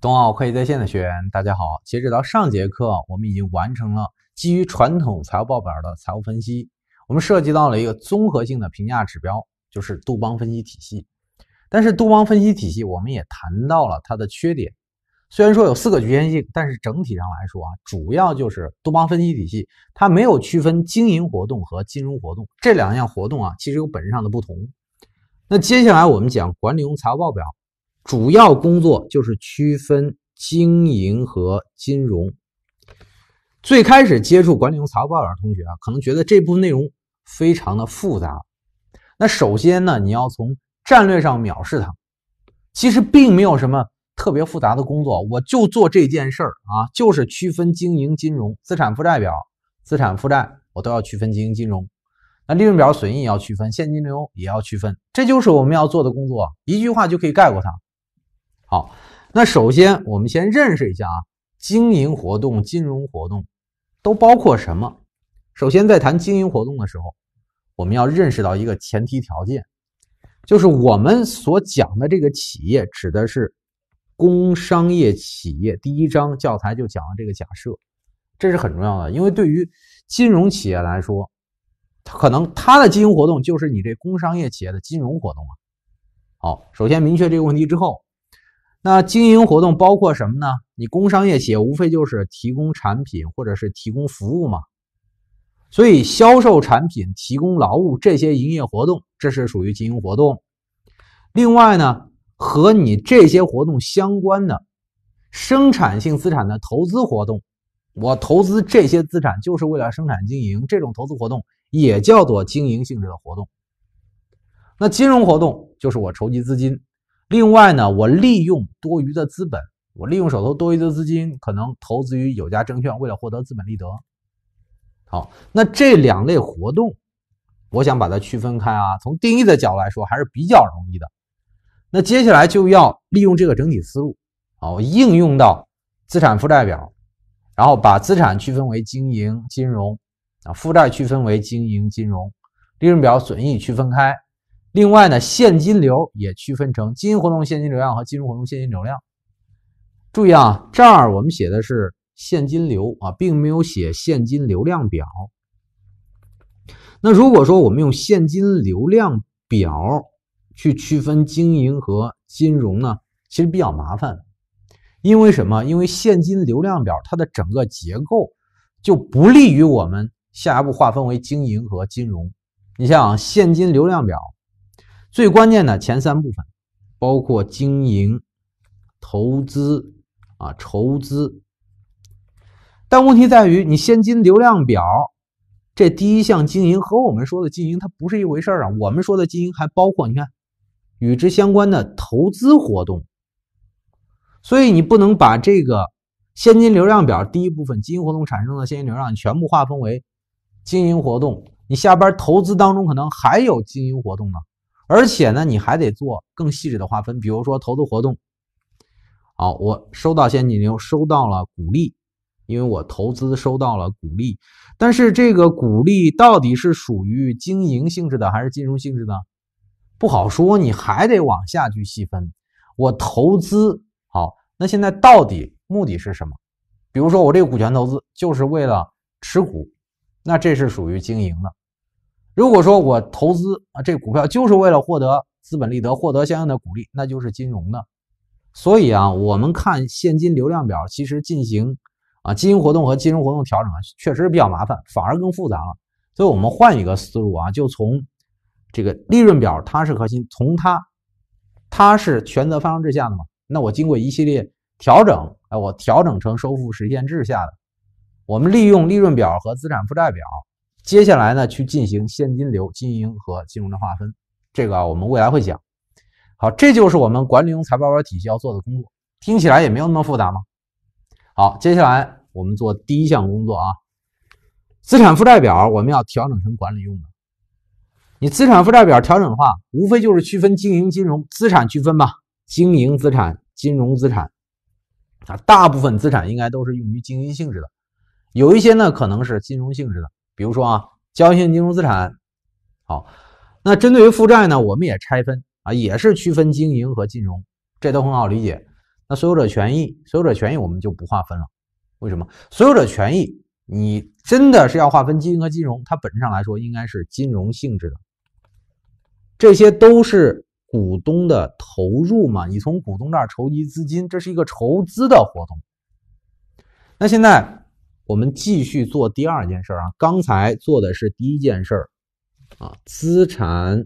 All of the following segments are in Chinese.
冬奥会计在线的学员，大家好！截止到上节课，我们已经完成了基于传统财务报表的财务分析，我们涉及到了一个综合性的评价指标，就是杜邦分析体系。但是杜邦分析体系，我们也谈到了它的缺点。虽然说有四个局限性，但是整体上来说啊，主要就是杜邦分析体系它没有区分经营活动和金融活动这两项活动啊，其实有本质上的不同。那接下来我们讲管理用财务报表。主要工作就是区分经营和金融。最开始接触管理层财务报表的同学啊，可能觉得这部分内容非常的复杂。那首先呢，你要从战略上藐视它。其实并没有什么特别复杂的工作，我就做这件事儿啊，就是区分经营、金融、资产负债表、资产负债，我都要区分经营、金融。那利润表、损益也要区分，现金流也要区分，这就是我们要做的工作。一句话就可以概括它。好，那首先我们先认识一下啊，经营活动、金融活动都包括什么？首先在谈经营活动的时候，我们要认识到一个前提条件，就是我们所讲的这个企业指的是工商业企业。第一章教材就讲了这个假设，这是很重要的，因为对于金融企业来说，可能它的经营活动就是你这工商业企业的金融活动啊。好，首先明确这个问题之后。那经营活动包括什么呢？你工商业企业无非就是提供产品或者是提供服务嘛，所以销售产品、提供劳务这些营业活动，这是属于经营活动。另外呢，和你这些活动相关的生产性资产的投资活动，我投资这些资产就是为了生产经营，这种投资活动也叫做经营性质的活动。那金融活动就是我筹集资金。另外呢，我利用多余的资本，我利用手头多余的资金，可能投资于有价证券，为了获得资本利得。好，那这两类活动，我想把它区分开啊。从定义的角度来说，还是比较容易的。那接下来就要利用这个整体思路啊，应用到资产负债表，然后把资产区分为经营、金融啊，负债区分为经营、金融，利润表损益区分开。另外呢，现金流也区分成经营活动现金流量和金融活动现金流量。注意啊，这儿我们写的是现金流啊，并没有写现金流量表。那如果说我们用现金流量表去区分经营和金融呢，其实比较麻烦。因为什么？因为现金流量表它的整个结构就不利于我们下一步划分为经营和金融。你像现金流量表。最关键的前三部分，包括经营、投资啊、筹资，但问题在于，你现金流量表这第一项经营和我们说的经营它不是一回事儿啊。我们说的经营还包括你看与之相关的投资活动，所以你不能把这个现金流量表第一部分经营活动产生的现金流量全部划分为经营活动，你下边投资当中可能还有经营活动呢。而且呢，你还得做更细致的划分，比如说投资活动。好，我收到现金流，收到了股利，因为我投资收到了股利，但是这个股利到底是属于经营性质的还是金融性质的，不好说。你还得往下去细分。我投资好，那现在到底目的是什么？比如说我这个股权投资就是为了持股，那这是属于经营的。如果说我投资啊，这股票就是为了获得资本利得，获得相应的股利，那就是金融的。所以啊，我们看现金流量表，其实进行啊，经营活动和金融活动调整啊，确实比较麻烦，反而更复杂了。所以我们换一个思路啊，就从这个利润表，它是核心，从它，它是权责发生制下的嘛？那我经过一系列调整，哎，我调整成收付实现制下的，我们利用利润表和资产负债表。接下来呢，去进行现金流经营和金融的划分，这个啊，我们未来会讲。好，这就是我们管理用财报表体系要做的工作，听起来也没有那么复杂吗？好，接下来我们做第一项工作啊，资产负债表我们要调整成管理用的。你资产负债表调整的话，无非就是区分经营、金融资产区分吧，经营资产、金融资产啊，大部分资产应该都是用于经营性质的，有一些呢可能是金融性质的。比如说啊，交易性金融资产，好，那针对于负债呢，我们也拆分啊，也是区分经营和金融，这都很好理解。那所有者权益，所有者权益我们就不划分了，为什么？所有者权益你真的是要划分经营和金融，它本质上来说应该是金融性质的，这些都是股东的投入嘛，你从股东这儿筹集资金，这是一个筹资的活动。那现在。我们继续做第二件事儿啊，刚才做的是第一件事儿啊，资产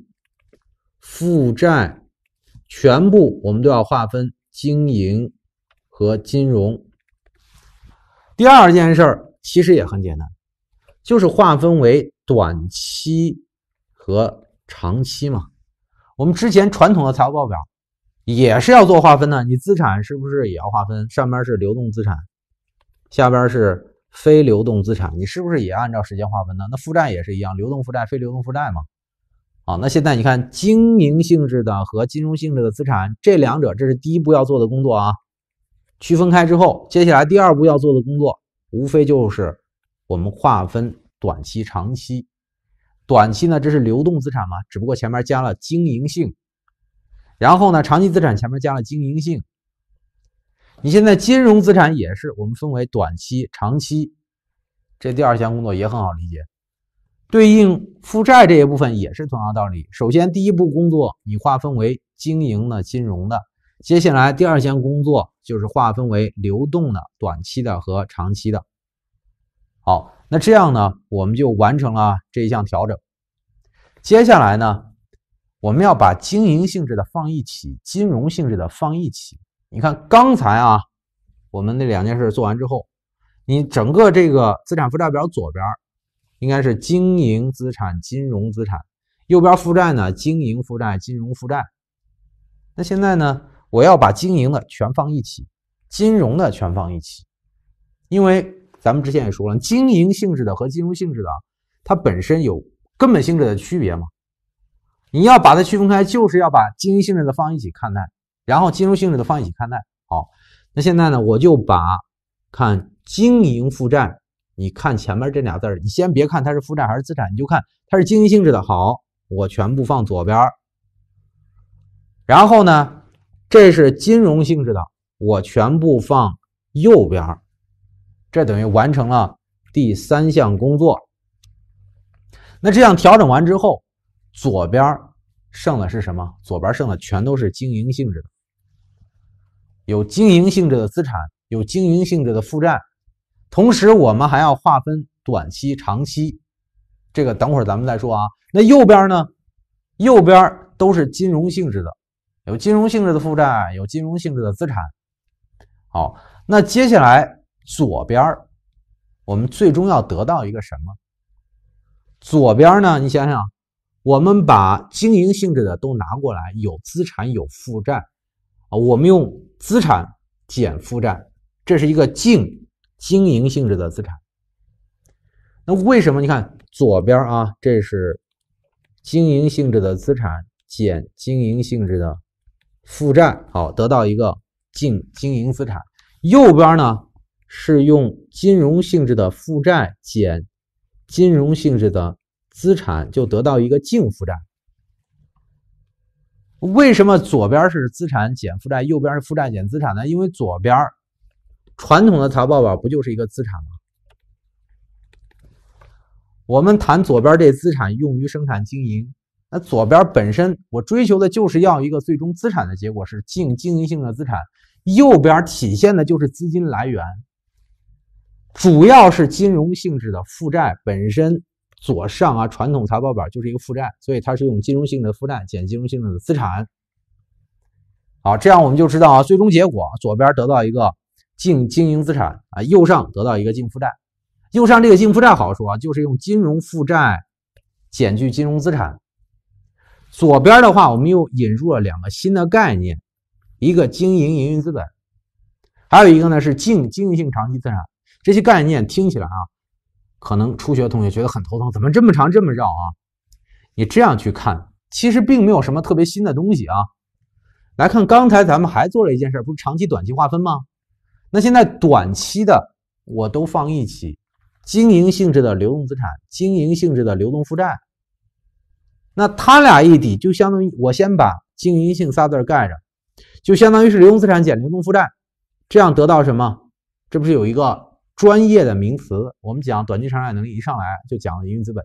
负债全部我们都要划分经营和金融。第二件事儿其实也很简单，就是划分为短期和长期嘛。我们之前传统的财务报表也是要做划分的，你资产是不是也要划分？上边是流动资产，下边是。非流动资产，你是不是也按照时间划分呢？那负债也是一样，流动负债、非流动负债嘛。好，那现在你看，经营性质的和金融性质的资产，这两者这是第一步要做的工作啊。区分开之后，接下来第二步要做的工作，无非就是我们划分短期、长期。短期呢，这是流动资产嘛，只不过前面加了经营性。然后呢，长期资产前面加了经营性。你现在金融资产也是，我们分为短期、长期，这第二项工作也很好理解。对应负债这一部分也是同样道理。首先，第一步工作，你划分为经营的、金融的；接下来，第二项工作就是划分为流动的、短期的和长期的。好，那这样呢，我们就完成了这一项调整。接下来呢，我们要把经营性质的放一起，金融性质的放一起。你看，刚才啊，我们那两件事做完之后，你整个这个资产负债表左边应该是经营资产、金融资产；右边负债呢，经营负债、金融负债。那现在呢，我要把经营的全放一起，金融的全放一起，因为咱们之前也说了，经营性质的和金融性质的，它本身有根本性质的区别嘛。你要把它区分开，就是要把经营性质的放一起看待。然后金融性质的放一起看待。好，那现在呢，我就把看经营负债，你看前面这俩字儿，你先别看它是负债还是资产，你就看它是经营性质的。好，我全部放左边。然后呢，这是金融性质的，我全部放右边。这等于完成了第三项工作。那这样调整完之后，左边剩的是什么？左边剩的全都是经营性质的。有经营性质的资产，有经营性质的负债，同时我们还要划分短期、长期，这个等会儿咱们再说啊。那右边呢？右边都是金融性质的，有金融性质的负债，有金融性质的资产。好，那接下来左边我们最终要得到一个什么？左边呢？你想想，我们把经营性质的都拿过来，有资产，有负债。啊，我们用资产减负债，这是一个净经营性质的资产。那为什么？你看左边啊，这是经营性质的资产减经营性质的负债，好，得到一个净经营资产。右边呢，是用金融性质的负债减金融性质的资产，就得到一个净负债。为什么左边是资产减负债，右边是负债减资产呢？因为左边传统的财报表不就是一个资产吗？我们谈左边这资产用于生产经营，那左边本身我追求的就是要一个最终资产的结果是净经营性的资产，右边体现的就是资金来源，主要是金融性质的负债本身。左上啊，传统财报表就是一个负债，所以它是用金融性的负债减金融性的资产，好，这样我们就知道啊，最终结果左边得到一个净经营资产啊，右上得到一个净负债。右上这个净负债好说啊，就是用金融负债减去金融资产。左边的话，我们又引入了两个新的概念，一个经营营运资本，还有一个呢是净经营性长期资产。这些概念听起来啊。可能初学的同学觉得很头疼，怎么这么长这么绕啊？你这样去看，其实并没有什么特别新的东西啊。来看，刚才咱们还做了一件事，不是长期短期划分吗？那现在短期的我都放一起，经营性质的流动资产，经营性质的流动负债，那它俩一抵，就相当于我先把“经营性”仨字盖上，就相当于是流动资产减流动负债，这样得到什么？这不是有一个？专业的名词，我们讲短期偿债能力一上来就讲了营运资本，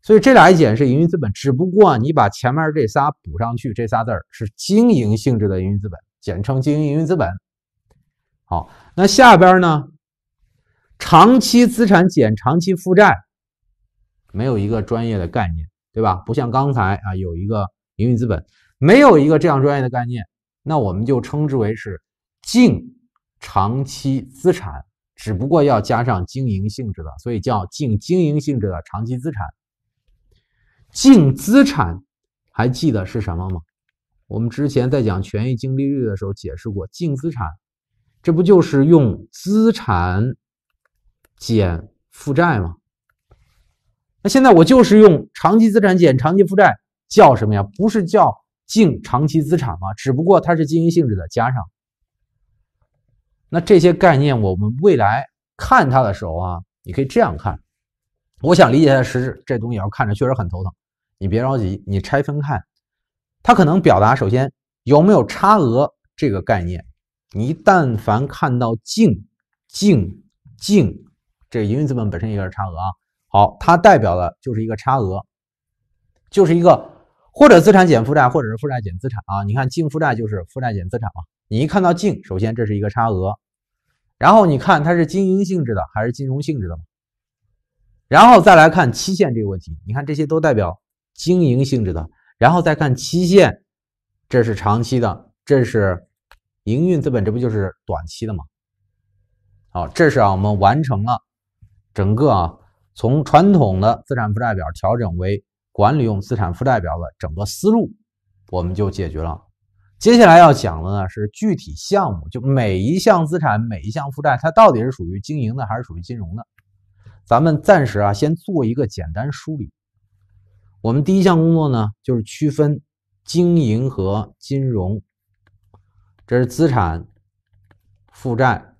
所以这俩一减是营运资本，只不过你把前面这仨补上去，这仨字儿是经营性质的营运资本，简称经营营运资本。好，那下边呢，长期资产减长期负债，没有一个专业的概念，对吧？不像刚才啊有一个营运资本，没有一个这样专业的概念，那我们就称之为是净长期资产。只不过要加上经营性质的，所以叫净经营性质的长期资产。净资产，还记得是什么吗？我们之前在讲权益净利率的时候解释过净资产，这不就是用资产减负债吗？那现在我就是用长期资产减长期负债，叫什么呀？不是叫净长期资产吗？只不过它是经营性质的，加上。那这些概念，我们未来看它的时候啊，你可以这样看。我想理解它的实质，这东西要看着确实很头疼。你别着急，你拆分看。它可能表达首先有没有差额这个概念。你但凡看到净、净、净，这个营运资本本身也是差额啊。好，它代表的就是一个差额，就是一个或者资产减负债，或者是负债减资产啊。你看净负债就是负债减资产嘛。你一看到净，首先这是一个差额，然后你看它是经营性质的还是金融性质的嘛？然后再来看期限这个问题，你看这些都代表经营性质的，然后再看期限，这是长期的，这是营运资本，这不就是短期的吗？好，这是啊我们完成了整个啊从传统的资产负债表调整为管理用资产负债表的整个思路，我们就解决了。接下来要讲的呢是具体项目，就每一项资产、每一项负债，它到底是属于经营的还是属于金融的？咱们暂时啊先做一个简单梳理。我们第一项工作呢就是区分经营和金融，这是资产、负债，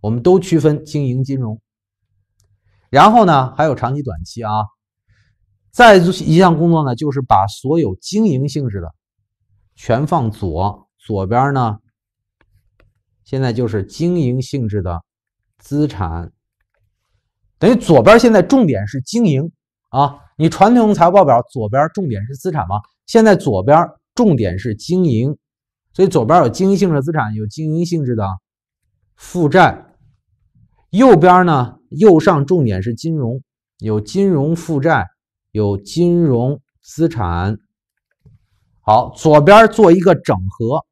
我们都区分经营、金融。然后呢还有长期、短期啊。再一项工作呢就是把所有经营性质的。全放左，左边呢？现在就是经营性质的资产。等于左边现在重点是经营啊！你传统财务报表左边重点是资产吗？现在左边重点是经营，所以左边有经营性质资产，有经营性质的负债。右边呢？右上重点是金融，有金融负债，有金融资产。好，左边做一个整合，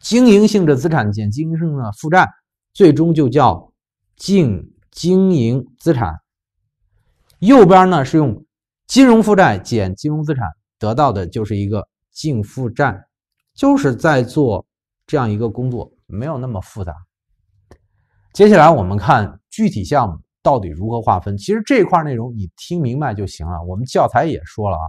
经营性质资产减经营性的负债，最终就叫净经营资产。右边呢是用金融负债减金融资产，得到的就是一个净负债，就是在做这样一个工作，没有那么复杂。接下来我们看具体项目到底如何划分。其实这块内容你听明白就行了，我们教材也说了啊。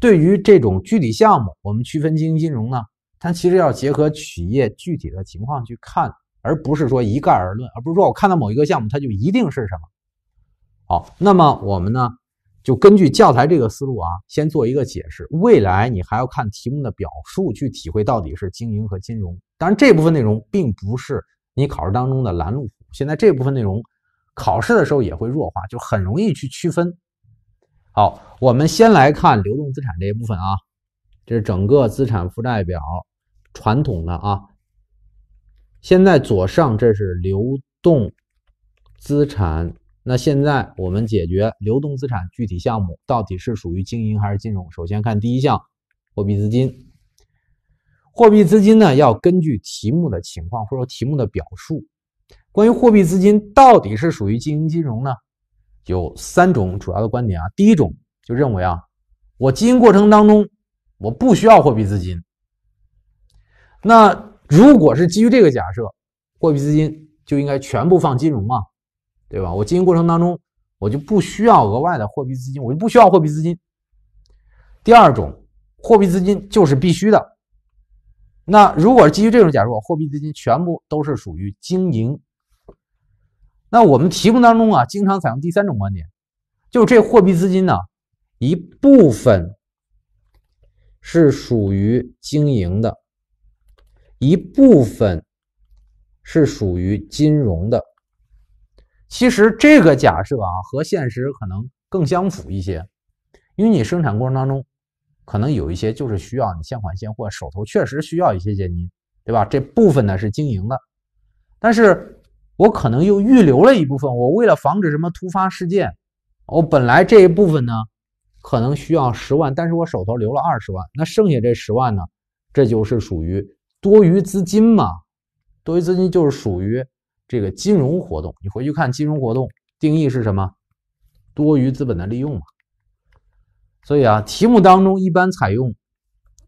对于这种具体项目，我们区分经营金融呢？它其实要结合企业具体的情况去看，而不是说一概而论，而不是说我看到某一个项目，它就一定是什么。好，那么我们呢，就根据教材这个思路啊，先做一个解释。未来你还要看题目的表述去体会到底是经营和金融。当然，这部分内容并不是你考试当中的拦路虎，现在这部分内容考试的时候也会弱化，就很容易去区分。好，我们先来看流动资产这一部分啊，这是整个资产负债表传统的啊。现在左上这是流动资产，那现在我们解决流动资产具体项目到底是属于经营还是金融？首先看第一项货币资金，货币资金呢要根据题目的情况或者说题目的表述，关于货币资金到底是属于经营金融呢？有三种主要的观点啊，第一种就认为啊，我经营过程当中我不需要货币资金。那如果是基于这个假设，货币资金就应该全部放金融嘛，对吧？我经营过程当中我就不需要额外的货币资金，我就不需要货币资金。第二种，货币资金就是必须的。那如果基于这种假设，货币资金全部都是属于经营。那我们题目当中啊，经常采用第三种观点，就是这货币资金呢，一部分是属于经营的，一部分是属于金融的。其实这个假设啊，和现实可能更相符一些，因为你生产过程当中，可能有一些就是需要你现款现货，手头确实需要一些现金，对吧？这部分呢是经营的，但是。我可能又预留了一部分，我为了防止什么突发事件，我本来这一部分呢，可能需要十万，但是我手头留了二十万，那剩下这十万呢，这就是属于多余资金嘛？多余资金就是属于这个金融活动。你回去看金融活动定义是什么？多余资本的利用嘛。所以啊，题目当中一般采用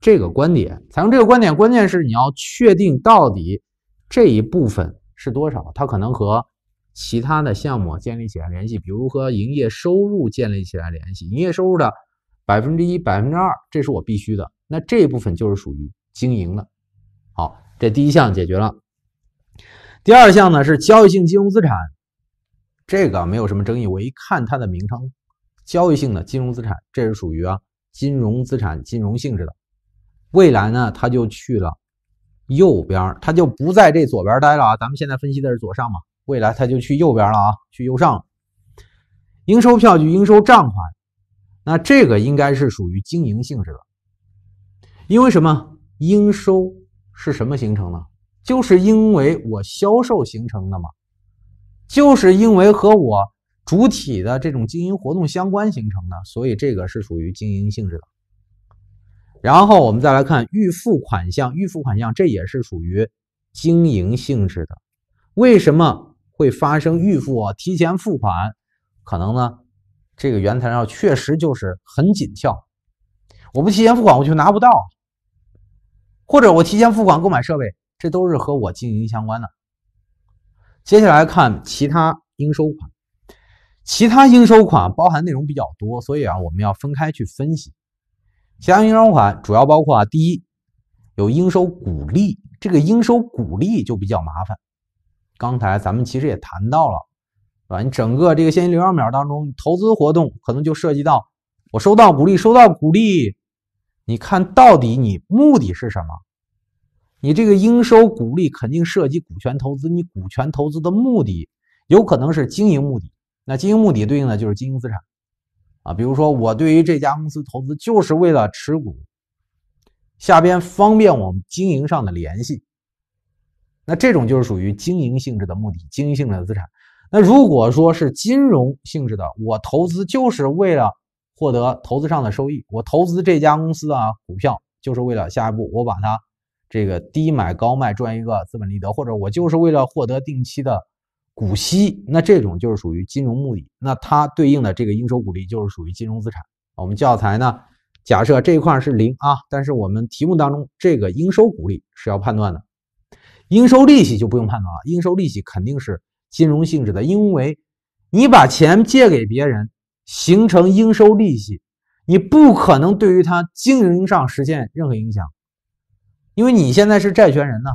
这个观点，采用这个观点，关键是你要确定到底这一部分。是多少？它可能和其他的项目建立起来联系，比如和营业收入建立起来联系，营业收入的百分之一、百分之二，这是我必须的。那这部分就是属于经营的。好，这第一项解决了。第二项呢是交易性金融资产，这个没有什么争议。我一看它的名称，交易性的金融资产，这是属于啊金融资产、金融性质的。未来呢，它就去了。右边，它就不在这左边待了啊！咱们现在分析的是左上嘛，未来它就去右边了啊，去右上。应收票据、应收账款，那这个应该是属于经营性质的。因为什么？应收是什么形成呢？就是因为我销售形成的嘛，就是因为和我主体的这种经营活动相关形成的，所以这个是属于经营性质的。然后我们再来看预付款项，预付款项这也是属于经营性质的。为什么会发生预付啊？提前付款，可能呢，这个原材料确实就是很紧俏，我不提前付款我就拿不到，或者我提前付款购买设备，这都是和我经营相关的。接下来看其他应收款，其他应收款包含内容比较多，所以啊，我们要分开去分析。其金应收款主要包括啊，第一，有应收股利，这个应收股利就比较麻烦。刚才咱们其实也谈到了，是吧？你整个这个现金流量表当中，投资活动可能就涉及到我收到股利，收到股利，你看到底你目的是什么？你这个应收股利肯定涉及股权投资，你股权投资的目的有可能是经营目的，那经营目的对应的就是经营资产。啊，比如说我对于这家公司投资，就是为了持股，下边方便我们经营上的联系。那这种就是属于经营性质的目的，经营性质的资产。那如果说是金融性质的，我投资就是为了获得投资上的收益。我投资这家公司啊，股票就是为了下一步我把它这个低买高卖赚一个资本利得，或者我就是为了获得定期的。股息，那这种就是属于金融目的，那它对应的这个应收股利就是属于金融资产。我们教材呢，假设这一块是零啊，但是我们题目当中这个应收股利是要判断的，应收利息就不用判断了，应收利息肯定是金融性质的，因为你把钱借给别人，形成应收利息，你不可能对于它经营上实现任何影响，因为你现在是债权人呢，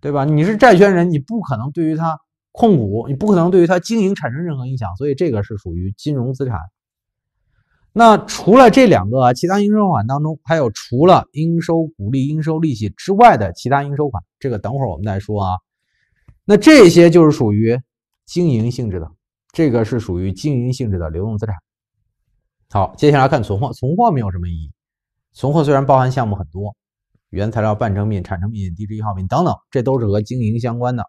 对吧？你是债权人，你不可能对于他。控股你不可能对于它经营产生任何影响，所以这个是属于金融资产。那除了这两个啊，其他应收款当中还有除了应收股利、应收利息之外的其他应收款，这个等会儿我们再说啊。那这些就是属于经营性质的，这个是属于经营性质的流动资产。好，接下来看存货，存货没有什么意义。存货虽然包含项目很多，原材料、半成品、产成品、低值易耗品等等，这都是和经营相关的。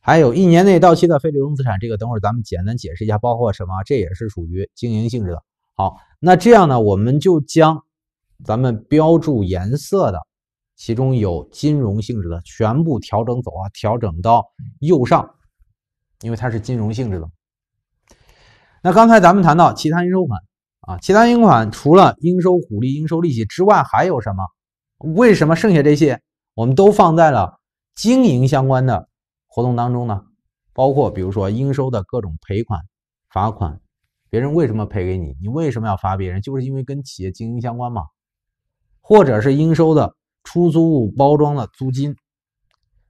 还有一年内到期的非流动资产，这个等会儿咱们简单解释一下，包括什么？这也是属于经营性质的。好，那这样呢，我们就将咱们标注颜色的，其中有金融性质的全部调整走啊，调整到右上，因为它是金融性质的。那刚才咱们谈到其他应收款啊，其他应款除了应收股利、应收利息之外，还有什么？为什么剩下这些我们都放在了经营相关的？活动当中呢，包括比如说应收的各种赔款、罚款，别人为什么赔给你？你为什么要罚别人？就是因为跟企业经营相关嘛，或者是应收的出租物包装的租金，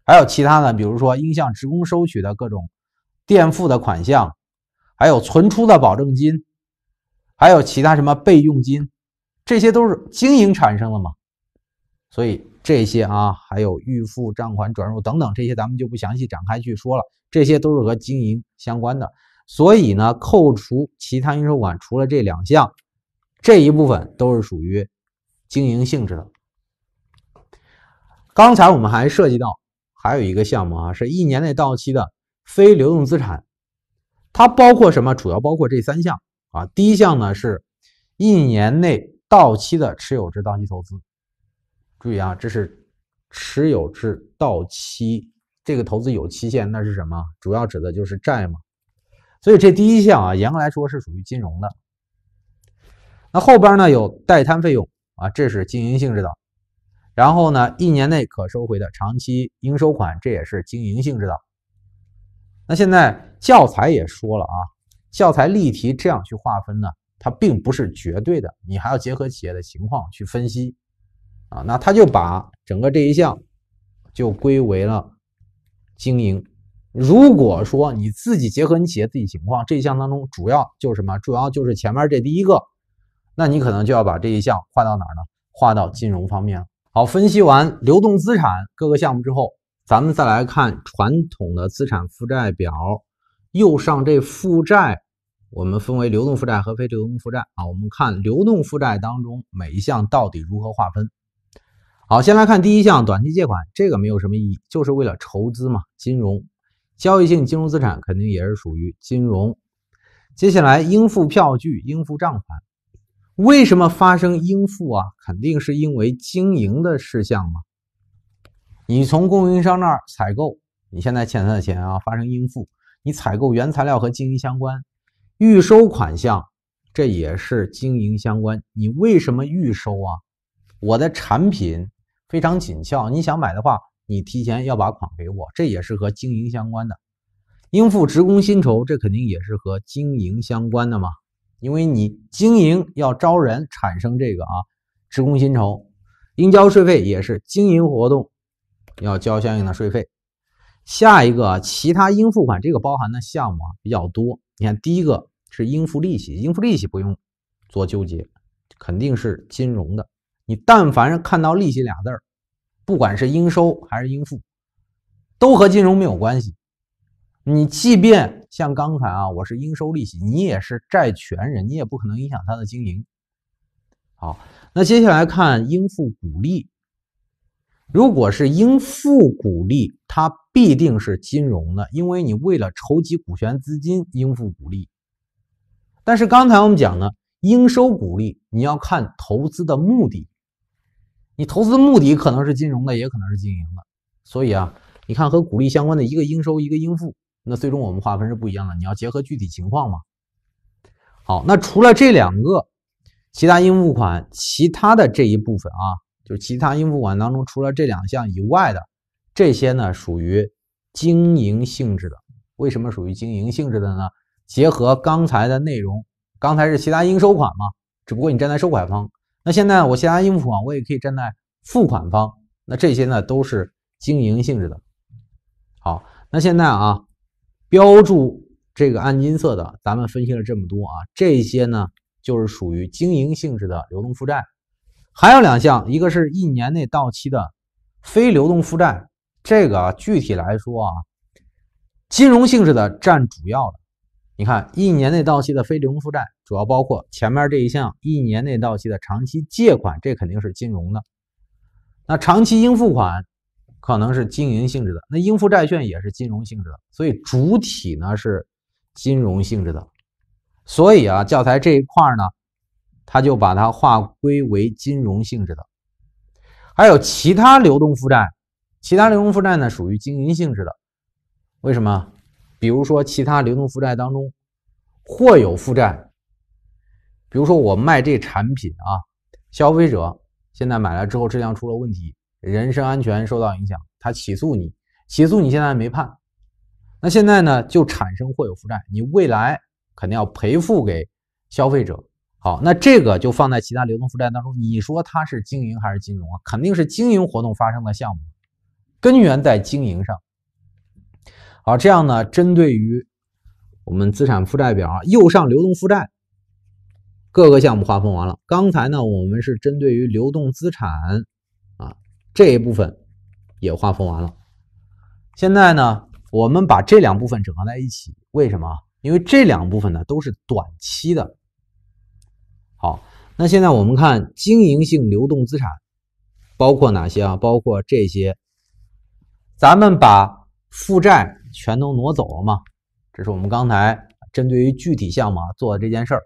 还有其他的，比如说应向职工收取的各种垫付的款项，还有存出的保证金，还有其他什么备用金，这些都是经营产生的嘛，所以。这些啊，还有预付账款转入等等，这些咱们就不详细展开去说了。这些都是和经营相关的，所以呢，扣除其他应收款，除了这两项，这一部分都是属于经营性质的。刚才我们还涉及到还有一个项目啊，是一年内到期的非流动资产，它包括什么？主要包括这三项啊。第一项呢，是一年内到期的持有至到期投资。注意啊，这是持有至到期，这个投资有期限，那是什么？主要指的就是债嘛。所以这第一项啊，严格来说是属于金融的。那后边呢有代摊费用啊，这是经营性质的。然后呢，一年内可收回的长期应收款，这也是经营性质的。那现在教材也说了啊，教材例题这样去划分呢，它并不是绝对的，你还要结合企业的情况去分析。啊，那他就把整个这一项就归为了经营。如果说你自己结合你企业自己情况，这一项当中主要就是什么？主要就是前面这第一个，那你可能就要把这一项划到哪儿呢？划到金融方面了。好，分析完流动资产各个项目之后，咱们再来看传统的资产负债表。右上这负债，我们分为流动负债和非流动负债啊。我们看流动负债当中每一项到底如何划分？好，先来看第一项短期借款，这个没有什么意义，就是为了筹资嘛。金融交易性金融资产肯定也是属于金融。接下来应付票据、应付账款，为什么发生应付啊？肯定是因为经营的事项嘛。你从供应商那儿采购，你现在欠他的钱啊，发生应付。你采购原材料和经营相关，预收款项这也是经营相关。你为什么预收啊？我的产品。非常紧俏，你想买的话，你提前要把款给我。这也是和经营相关的，应付职工薪酬，这肯定也是和经营相关的嘛，因为你经营要招人，产生这个啊职工薪酬，应交税费也是经营活动要交相应的税费。下一个其他应付款这个包含的项目啊比较多，你看第一个是应付利息，应付利息不用做纠结，肯定是金融的。你但凡是看到“利息”俩字儿，不管是应收还是应付，都和金融没有关系。你即便像刚才啊，我是应收利息，你也是债权人，你也不可能影响他的经营。好，那接下来看应付股利。如果是应付股利，它必定是金融的，因为你为了筹集股权资金，应付股利。但是刚才我们讲呢，应收股利你要看投资的目的。你投资目的可能是金融的，也可能是经营的，所以啊，你看和股利相关的一个应收，一个应付，那最终我们划分是不一样的。你要结合具体情况嘛。好，那除了这两个，其他应付款，其他的这一部分啊，就是其他应付款当中除了这两项以外的这些呢，属于经营性质的。为什么属于经营性质的呢？结合刚才的内容，刚才是其他应收款嘛，只不过你站在收款方。那现在我先按付款，我也可以站在付款方。那这些呢都是经营性质的。好，那现在啊，标注这个暗金色的，咱们分析了这么多啊，这些呢就是属于经营性质的流动负债。还有两项，一个是一年内到期的非流动负债，这个具体来说啊，金融性质的占主要的。你看，一年内到期的非流动负债主要包括前面这一项，一年内到期的长期借款，这肯定是金融的。那长期应付款可能是经营性质的，那应付债券也是金融性质的，所以主体呢是金融性质的。所以啊，教材这一块呢，它就把它划归为金融性质的。还有其他流动负债，其他流动负债呢属于经营性质的，为什么？比如说，其他流动负债当中，或有负债。比如说，我卖这产品啊，消费者现在买了之后，质量出了问题，人身安全受到影响，他起诉你，起诉你现在没判。那现在呢，就产生或有负债，你未来肯定要赔付给消费者。好，那这个就放在其他流动负债当中。你说它是经营还是金融啊？肯定是经营活动发生的项目，根源在经营上。好，这样呢，针对于我们资产负债表啊，右上流动负债各个项目划分完了。刚才呢，我们是针对于流动资产啊这一部分也划分完了。现在呢，我们把这两部分整合在一起，为什么？因为这两部分呢都是短期的。好，那现在我们看经营性流动资产包括哪些啊？包括这些，咱们把负债。全都挪走了吗？这是我们刚才针对于具体项目做的这件事儿，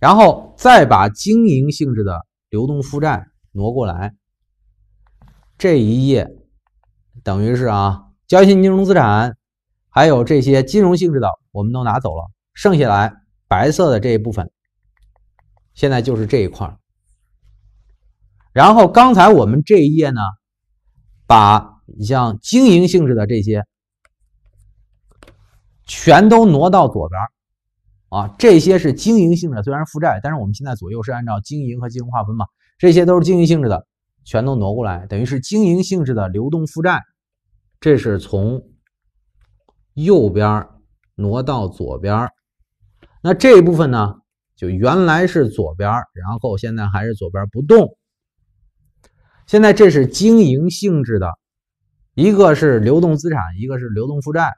然后再把经营性质的流动负债挪过来。这一页等于是啊，交易性金融资产，还有这些金融性质的，我们都拿走了，剩下来白色的这一部分，现在就是这一块儿。然后刚才我们这一页呢，把你像经营性质的这些。全都挪到左边儿啊！这些是经营性质，虽然负债，但是我们现在左右是按照经营和金融划分嘛，这些都是经营性质的，全都挪过来，等于是经营性质的流动负债。这是从右边挪到左边那这一部分呢，就原来是左边然后现在还是左边不动。现在这是经营性质的，一个是流动资产，一个是流动负债。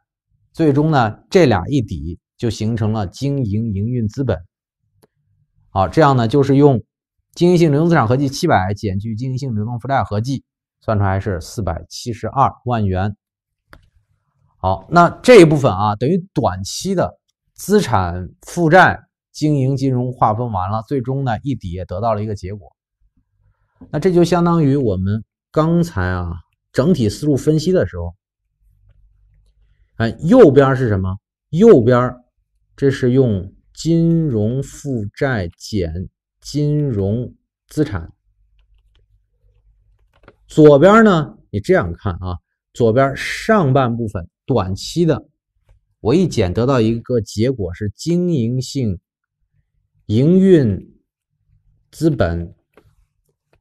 最终呢，这俩一抵就形成了经营营运资本。好，这样呢就是用经营性流动资产合计七百减去经营性流动负债合计，算出来是四百七十二万元。好，那这一部分啊，等于短期的资产负债经营金融划分完了，最终呢一抵也得到了一个结果。那这就相当于我们刚才啊整体思路分析的时候。哎，右边是什么？右边，这是用金融负债减金融资产。左边呢？你这样看啊，左边上半部分短期的，我一减得到一个结果是经营性营运资本，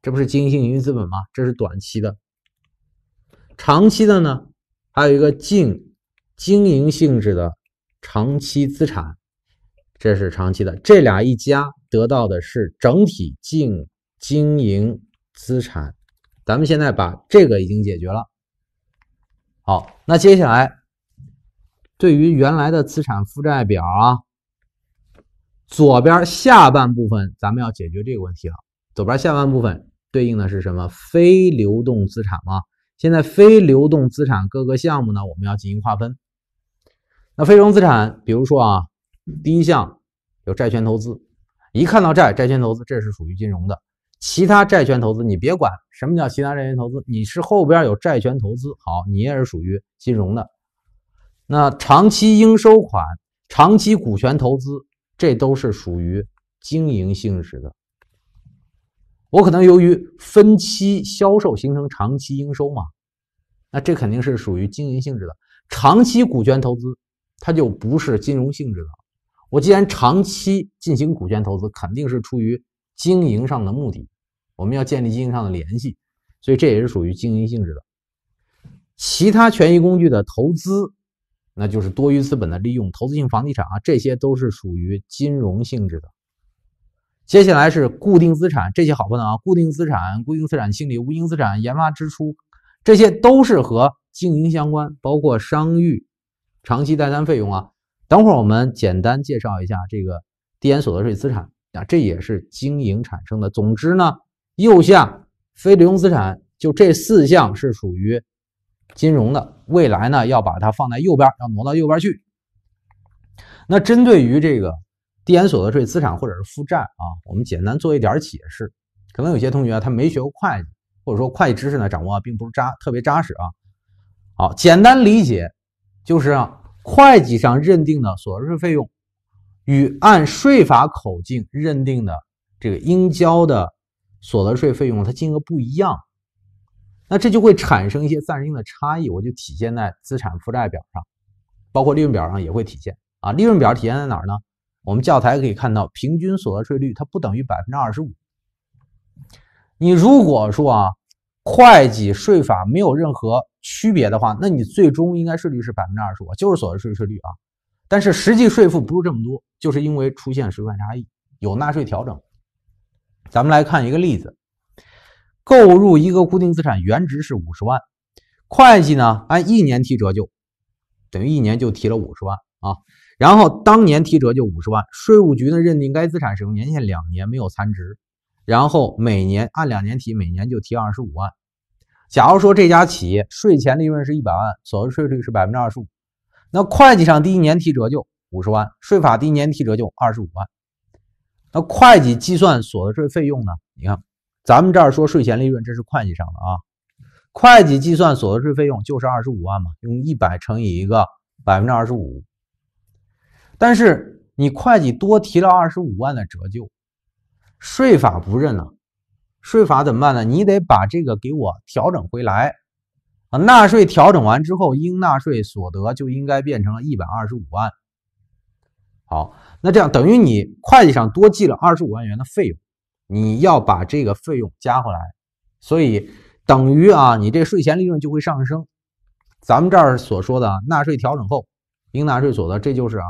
这不是经营性营运资本吗？这是短期的。长期的呢，还有一个净。经营性质的长期资产，这是长期的，这俩一加得到的是整体净经营资产。咱们现在把这个已经解决了。好，那接下来对于原来的资产负债表啊，左边下半部分咱们要解决这个问题了。左边下半部分对应的是什么？非流动资产吗？现在非流动资产各个项目呢，我们要进行划分。那非融资产，比如说啊，第一项有债权投资，一看到债，债权投资这是属于金融的。其他债权投资你别管，什么叫其他债权投资，你是后边有债权投资，好，你也是属于金融的。那长期应收款、长期股权投资，这都是属于经营性质的。我可能由于分期销售形成长期应收嘛，那这肯定是属于经营性质的。长期股权投资。它就不是金融性质的。我既然长期进行股权投资，肯定是出于经营上的目的，我们要建立经营上的联系，所以这也是属于经营性质的。其他权益工具的投资，那就是多余资本的利用，投资性房地产啊，这些都是属于金融性质的。接下来是固定资产，这些好判啊，固定资产、固定资产清理、无形资产、研发支出，这些都是和经营相关，包括商誉。长期带单费用啊，等会儿我们简单介绍一下这个递延所得税资产啊，这也是经营产生的。总之呢，右下非流动资产就这四项是属于金融的，未来呢要把它放在右边，要挪到右边去。那针对于这个递延所得税资产或者是负债啊，我们简单做一点解释。可能有些同学他没学过会计，或者说会计知识呢掌握并不是扎特别扎实啊。好，简单理解。就是啊，会计上认定的所得税费用与按税法口径认定的这个应交的所得税费用，它金额不一样，那这就会产生一些暂时性的差异，我就体现在资产负债表上，包括利润表上也会体现啊。利润表体现在哪儿呢？我们教材可以看到，平均所得税率它不等于百分之二十五。你如果说啊。会计税法没有任何区别的话，那你最终应该税率是百分之二十，五，就是所得税税率啊。但是实际税负不是这么多，就是因为出现税款差异，有纳税调整。咱们来看一个例子，购入一个固定资产，原值是五十万，会计呢按一年提折旧，等于一年就提了五十万啊。然后当年提折旧五十万，税务局呢认定该资产使用年限两年，没有残值。然后每年按两年提，每年就提二十五万。假如说这家企业税前利润是一百万，所得税率是百分之二十五，那会计上第一年提折旧五十万，税法第一年提折旧二十五万。那会计计算所得税费用呢？你看，咱们这儿说税前利润，这是会计上的啊。会计计算所得税费用就是二十五万嘛，用一百乘以一个百分之二十五。但是你会计多提了二十五万的折旧。税法不认了，税法怎么办呢？你得把这个给我调整回来啊！纳税调整完之后，应纳税所得就应该变成了一百二十五万。好，那这样等于你会计上多记了二十五万元的费用，你要把这个费用加回来，所以等于啊，你这税前利润就会上升。咱们这儿所说的纳税调整后应纳税所得，这就是啊，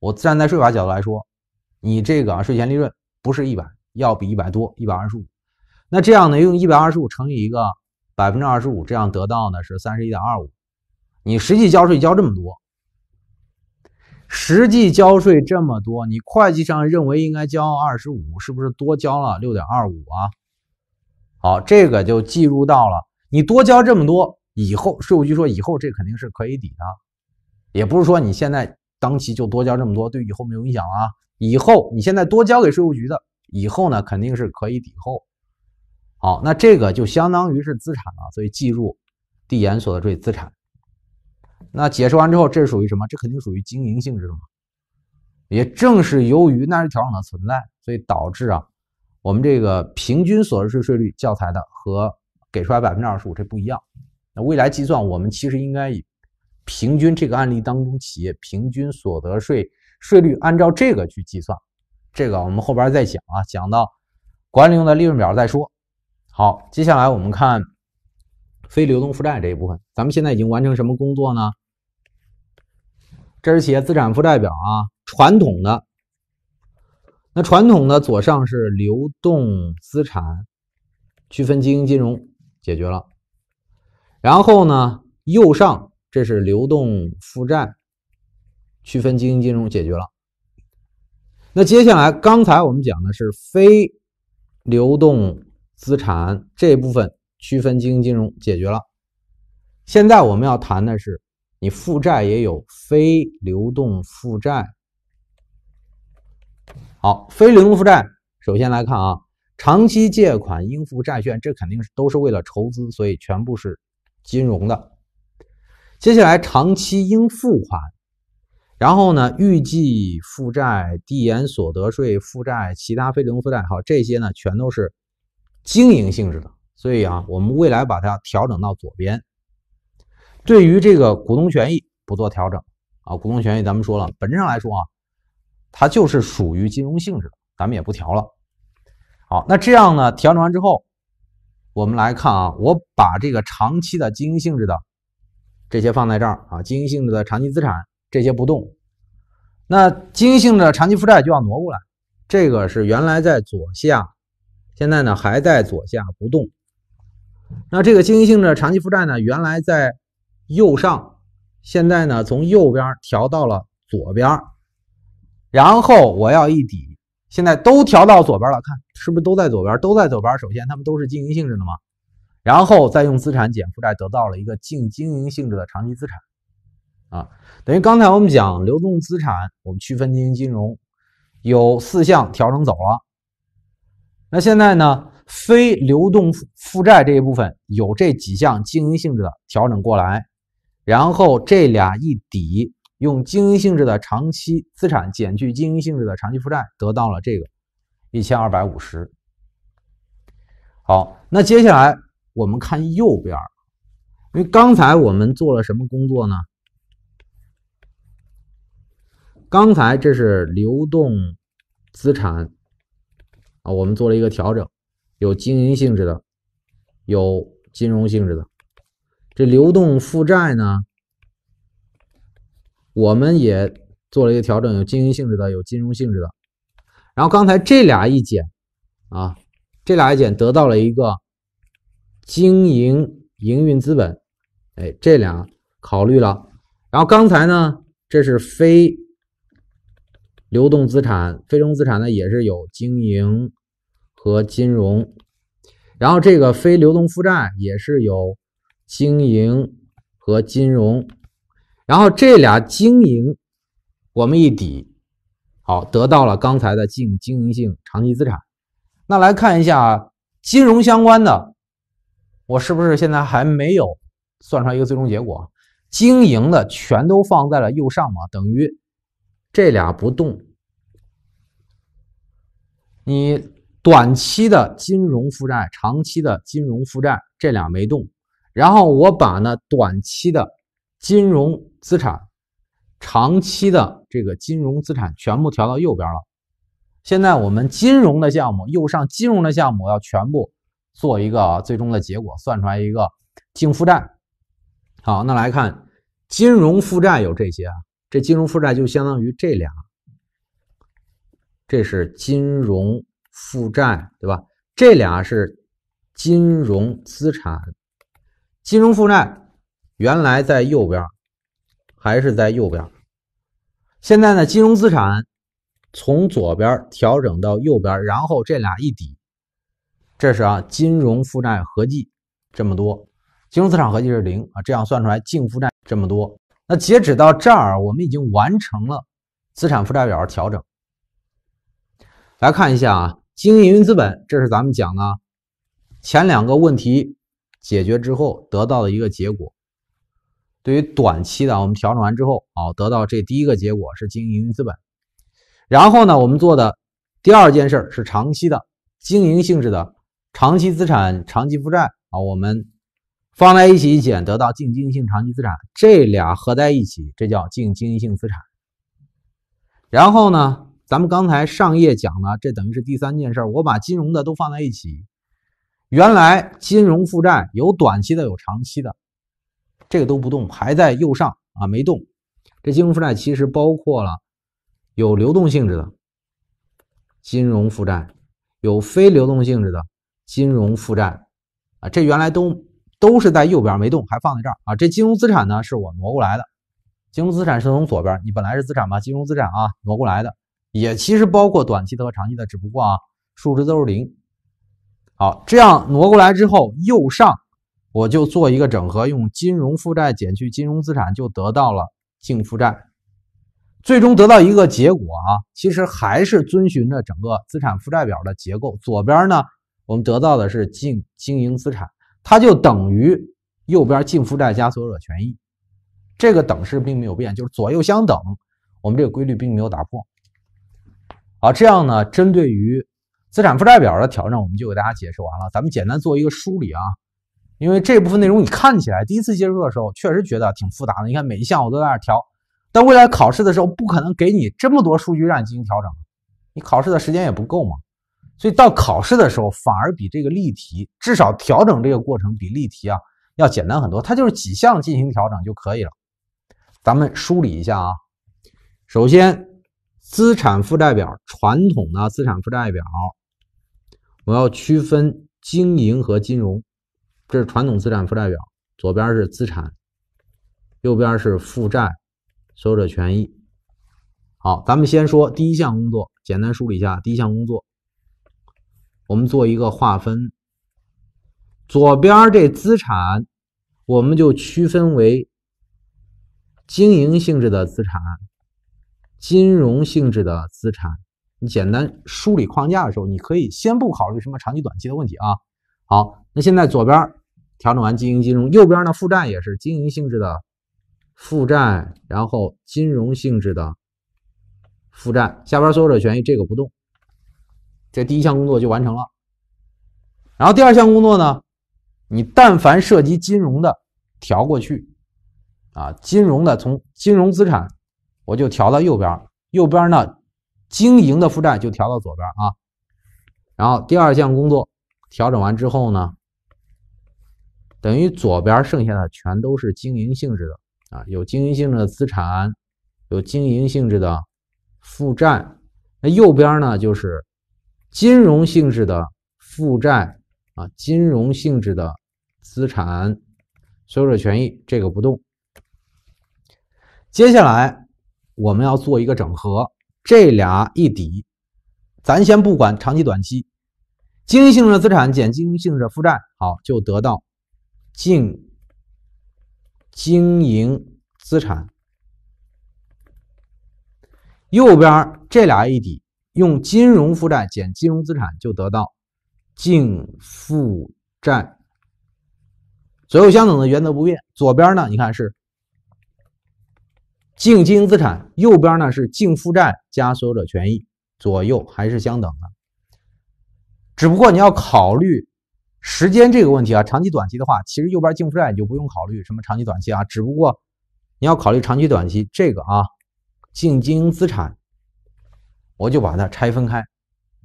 我站在税法角度来说，你这个啊税前利润不是一百。要比一百多一百二十五，那这样呢？用一百二十五乘以一个百分之二十五，这样得到呢是三十一点二五。你实际交税交这么多，实际交税这么多，你会计上认为应该交二十五，是不是多交了六点二五啊？好，这个就计入到了你多交这么多以后，税务局说以后这肯定是可以抵的，也不是说你现在当期就多交这么多，对以后没有影响啊。以后你现在多交给税务局的。以后呢，肯定是可以抵扣。好，那这个就相当于是资产了，所以计入递延所得税资产。那解释完之后，这属于什么？这肯定属于经营性质的嘛。也正是由于纳税调整的存在，所以导致啊，我们这个平均所得税税率教材的和给出来百分之二十五这不一样。那未来计算，我们其实应该以平均这个案例当中企业平均所得税税率按照这个去计算。这个我们后边再讲啊，讲到管理用的利润表再说。好，接下来我们看非流动负债这一部分。咱们现在已经完成什么工作呢？这是企业资产负债表啊，传统的。那传统的左上是流动资产，区分经营金融解决了。然后呢，右上这是流动负债，区分经营金融解决了。那接下来，刚才我们讲的是非流动资产这部分区分经营金融解决了。现在我们要谈的是，你负债也有非流动负债。好，非流动负债首先来看啊，长期借款、应付债券，这肯定是都是为了筹资，所以全部是金融的。接下来，长期应付款。然后呢？预计负债、递延所得税负债、其他非流动负债，好，这些呢全都是经营性质的。所以啊，我们未来把它调整到左边。对于这个股东权益不做调整啊。股东权益咱们说了，本质上来说啊，它就是属于金融性质的，咱们也不调了。好，那这样呢调整完之后，我们来看啊，我把这个长期的经营性质的这些放在这儿啊，经营性质的长期资产。这些不动，那经营性的长期负债就要挪过来。这个是原来在左下，现在呢还在左下不动。那这个经营性的长期负债呢，原来在右上，现在呢从右边调到了左边。然后我要一抵，现在都调到左边了，看是不是都在左边？都在左边。首先它们都是经营性质的嘛，然后再用资产减负债得到了一个净经营性质的长期资产。啊，等于刚才我们讲流动资产，我们区分经营金融，有四项调整走了。那现在呢，非流动负债这一部分有这几项经营性质的调整过来，然后这俩一抵，用经营性质的长期资产减去经营性质的长期负债，得到了这个一千二百五十。好，那接下来我们看右边，因为刚才我们做了什么工作呢？刚才这是流动资产啊，我们做了一个调整，有经营性质的，有金融性质的。这流动负债呢，我们也做了一个调整，有经营性质的，有金融性质的。然后刚才这俩一减啊，这俩一减得到了一个经营营运资本，哎，这俩考虑了。然后刚才呢，这是非。流动资产、非流动资产呢，也是有经营和金融，然后这个非流动负债也是有经营和金融，然后这俩经营我们一抵，好得到了刚才的净经营性长期资产。那来看一下金融相关的，我是不是现在还没有算出来一个最终结果？经营的全都放在了右上嘛，等于这俩不动。你短期的金融负债、长期的金融负债这俩没动，然后我把呢短期的金融资产、长期的这个金融资产全部调到右边了。现在我们金融的项目，右上金融的项目要全部做一个最终的结果，算出来一个净负债。好，那来看金融负债有这些啊，这金融负债就相当于这俩。这是金融负债，对吧？这俩是金融资产。金融负债原来在右边，还是在右边。现在呢，金融资产从左边调整到右边，然后这俩一抵，这是啊，金融负债合计这么多，金融资产合计是零啊，这样算出来净负债这么多。那截止到这儿，我们已经完成了资产负债表调整。来看一下啊，经营资本，这是咱们讲呢前两个问题解决之后得到的一个结果。对于短期的，我们调整完之后啊，得到这第一个结果是经营资本。然后呢，我们做的第二件事是长期的经营性质的长期资产、长期负债啊，我们放在一起一减，得到净经营性长期资产。这俩合在一起，这叫净经营性资产。然后呢？咱们刚才上页讲了，这等于是第三件事我把金融的都放在一起，原来金融负债有短期的，有长期的，这个都不动，还在右上啊，没动。这金融负债其实包括了有流动性质的金融负债，有非流动性质的金融负债啊。这原来都都是在右边没动，还放在这儿啊。这金融资产呢，是我挪过来的，金融资产是从左边，你本来是资产吧，金融资产啊，挪过来的。也其实包括短期的和长期的，只不过啊数值都是零。好，这样挪过来之后，右上我就做一个整合，用金融负债减去金融资产，就得到了净负债。最终得到一个结果啊，其实还是遵循着整个资产负债表的结构。左边呢，我们得到的是净经营资产，它就等于右边净负债加所有者权益。这个等式并没有变，就是左右相等，我们这个规律并没有打破。好，这样呢，针对于资产负债表的调整，我们就给大家解释完了。咱们简单做一个梳理啊，因为这部分内容你看起来第一次接触的时候，确实觉得挺复杂的。你看每一项我都在那调，但未来考试的时候不可能给你这么多数据让你进行调整，你考试的时间也不够嘛。所以到考试的时候，反而比这个例题至少调整这个过程比例题啊要简单很多，它就是几项进行调整就可以了。咱们梳理一下啊，首先。资产负债表传统的资产负债表，我要区分经营和金融，这是传统资产负债表。左边是资产，右边是负债、所有者权益。好，咱们先说第一项工作，简单梳理一下第一项工作。我们做一个划分，左边这资产，我们就区分为经营性质的资产。金融性质的资产，你简单梳理框架的时候，你可以先不考虑什么长期短期的问题啊。好，那现在左边调整完经营金融，右边呢负债也是经营性质的负债，然后金融性质的负债，下边所有者权益这个不动，这第一项工作就完成了。然后第二项工作呢，你但凡涉及金融的调过去，啊，金融的从金融资产。我就调到右边，右边呢，经营的负债就调到左边啊。然后第二项工作调整完之后呢，等于左边剩下的全都是经营性质的啊，有经营性质的资产，有经营性质的负债。那右边呢，就是金融性质的负债啊，金融性质的资产、所有者权益这个不动。接下来。我们要做一个整合，这俩一抵，咱先不管长期短期，经营性的资产减经营性的负债，好就得到净经营资产。右边这俩一抵，用金融负债减金融资产就得到净负债。左右相等的原则不变，左边呢，你看是。净经营资产右边呢是净负债加所有者权益，左右还是相等的。只不过你要考虑时间这个问题啊，长期短期的话，其实右边净负债你就不用考虑什么长期短期啊，只不过你要考虑长期短期这个啊，净经营资产我就把它拆分开，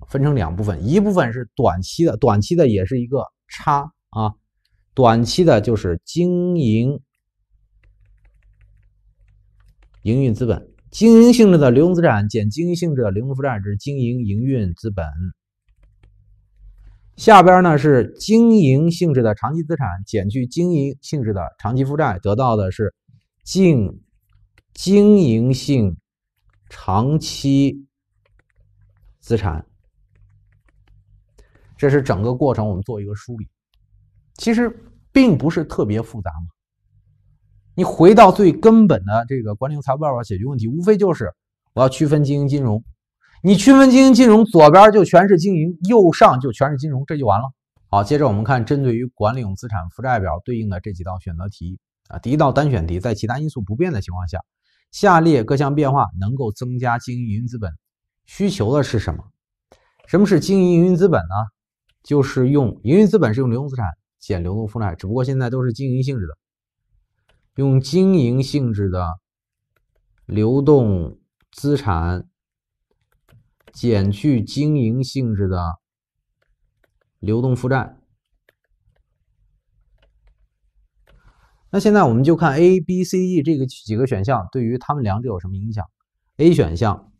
分成两部分，一部分是短期的，短期的也是一个差啊，短期的就是经营。营运资本，经营性质的流动资产减经营性质的流动负债，这是经营营运资本。下边呢是经营性质的长期资产减去经营性质的长期负债，得到的是净经营性长期资产。这是整个过程，我们做一个梳理，其实并不是特别复杂嘛。你回到最根本的这个管理财务报表解决问题，无非就是我要区分经营金融。你区分经营金融，左边就全是经营，右上就全是金融，这就完了。好，接着我们看针对于管理用资产负债表对应的这几道选择题啊。第一道单选题，在其他因素不变的情况下，下列各项变化能够增加经营营资本需求的是什么？什么是经营营运资本呢？就是用营运资本是用流动资产减流动负债，只不过现在都是经营性质的。用经营性质的流动资产减去经营性质的流动负债，那现在我们就看 A、B、C、E 这个几个选项对于他们两者有什么影响？A 选项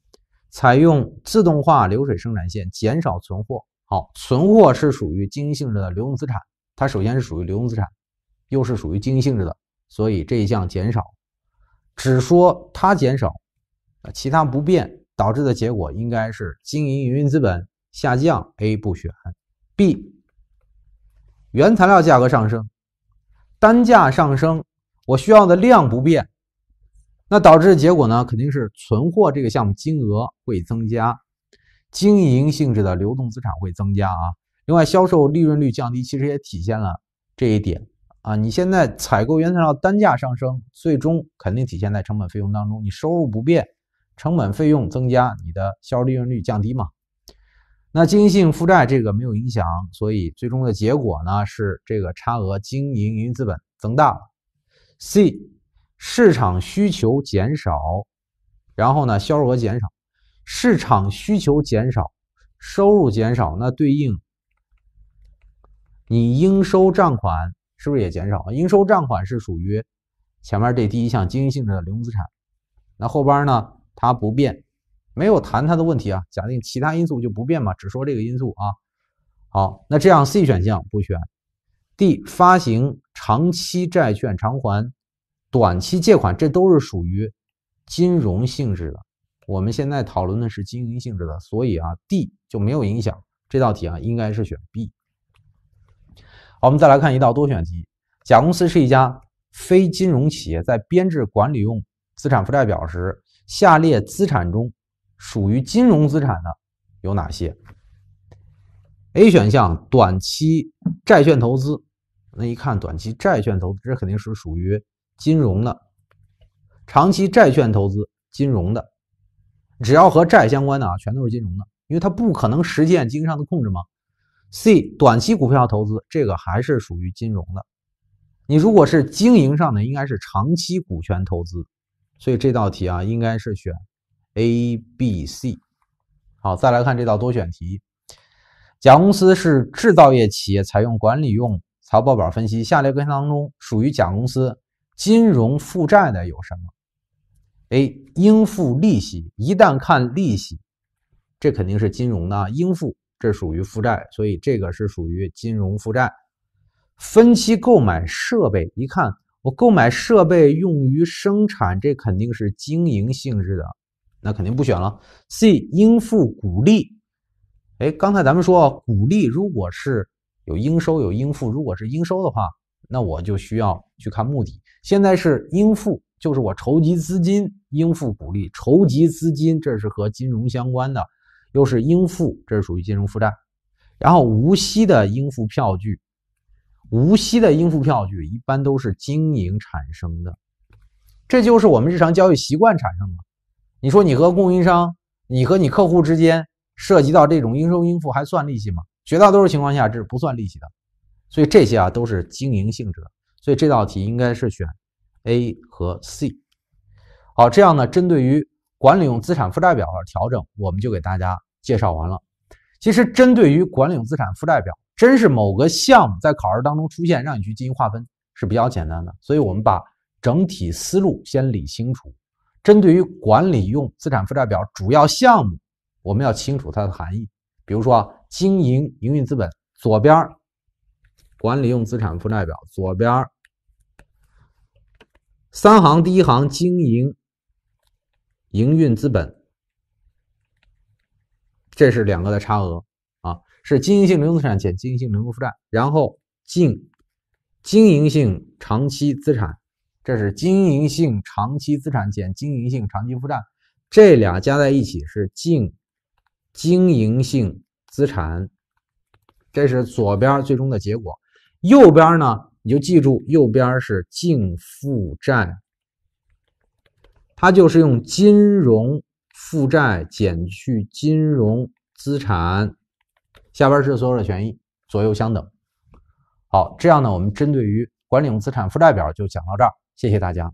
采用自动化流水生产线，减少存货。好，存货是属于经营性质的流动资产，它首先是属于流动资产，又是属于经营性质的。所以这一项减少，只说它减少，其他不变，导致的结果应该是经营营运资本下降。A 不选，B 原材料价格上升，单价上升，我需要的量不变，那导致的结果呢，肯定是存货这个项目金额会增加，经营性质的流动资产会增加啊。另外，销售利润率降低，其实也体现了这一点。啊，你现在采购原材料单价上升，最终肯定体现在成本费用当中。你收入不变，成本费用增加，你的销售利润率降低嘛？那经营性负债这个没有影响，所以最终的结果呢是这个差额经营营运资本增大了。C，市场需求减少，然后呢销售额减少，市场需求减少，收入减少，那对应你应收账款。是不是也减少了？应收账款是属于前面这第一项经营性质的流动资产，那后边呢？它不变，没有谈它的问题啊。假定其他因素就不变嘛，只说这个因素啊。好，那这样 C 选项不选。D 发行长期债券偿还短期借款，这都是属于金融性质的。我们现在讨论的是经营性质的，所以啊 D 就没有影响。这道题啊应该是选 B。好，我们再来看一道多选题。甲公司是一家非金融企业，在编制管理用资产负债表时，下列资产中属于金融资产的有哪些？A 选项短期债券投资，那一看短期债券投资，这肯定是属于金融的。长期债券投资，金融的，只要和债相关的啊，全都是金融的，因为它不可能实现经营上的控制嘛。C 短期股票投资这个还是属于金融的，你如果是经营上的，应该是长期股权投资。所以这道题啊，应该是选 A、B、C。好，再来看这道多选题。甲公司是制造业企业，采用管理用财务报表分析。下列各项当中，属于甲公司金融负债的有什么？A 应付利息，一旦看利息，这肯定是金融的应付。这属于负债，所以这个是属于金融负债。分期购买设备，一看我购买设备用于生产，这肯定是经营性质的，那肯定不选了。C 应付股利，哎，刚才咱们说股利如果是有应收有应付，如果是应收的话，那我就需要去看目的。现在是应付，就是我筹集资金应付股利，筹集资金，这是和金融相关的。又是应付，这是属于金融负债。然后无息的应付票据，无息的应付票据一般都是经营产生的，这就是我们日常交易习惯产生的。你说你和供应商，你和你客户之间涉及到这种应收应付，还算利息吗？绝大多数情况下这是不算利息的。所以这些啊都是经营性质的。所以这道题应该是选 A 和 C。好，这样呢，针对于。管理用资产负债表的调整，我们就给大家介绍完了。其实，针对于管理用资产负债表，真是某个项目在考试当中出现，让你去进行划分是比较简单的。所以，我们把整体思路先理清楚。针对于管理用资产负债表主要项目，我们要清楚它的含义。比如说，经营营运资本，左边管理用资产负债表左边三行第一行经营。营运资本，这是两个的差额啊，是经营性流动资产减经营性流动负债，然后净经营性长期资产，这是经营性长期资产减经营性长期负债，这俩加在一起是净经营性资产，这是左边最终的结果，右边呢你就记住，右边是净负债。它就是用金融负债减去金融资产，下边是所有者权益，左右相等。好，这样呢，我们针对于管理用资产负债表就讲到这儿，谢谢大家。